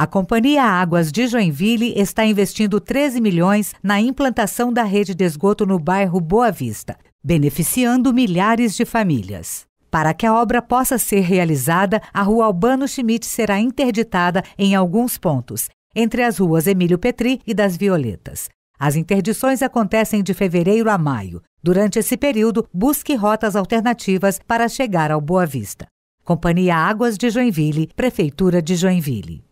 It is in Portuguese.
A Companhia Águas de Joinville está investindo 13 milhões na implantação da rede de esgoto no bairro Boa Vista, beneficiando milhares de famílias. Para que a obra possa ser realizada, a rua Albano Schmidt será interditada em alguns pontos, entre as ruas Emílio Petri e das Violetas. As interdições acontecem de fevereiro a maio. Durante esse período, busque rotas alternativas para chegar ao Boa Vista. Companhia Águas de Joinville, Prefeitura de Joinville.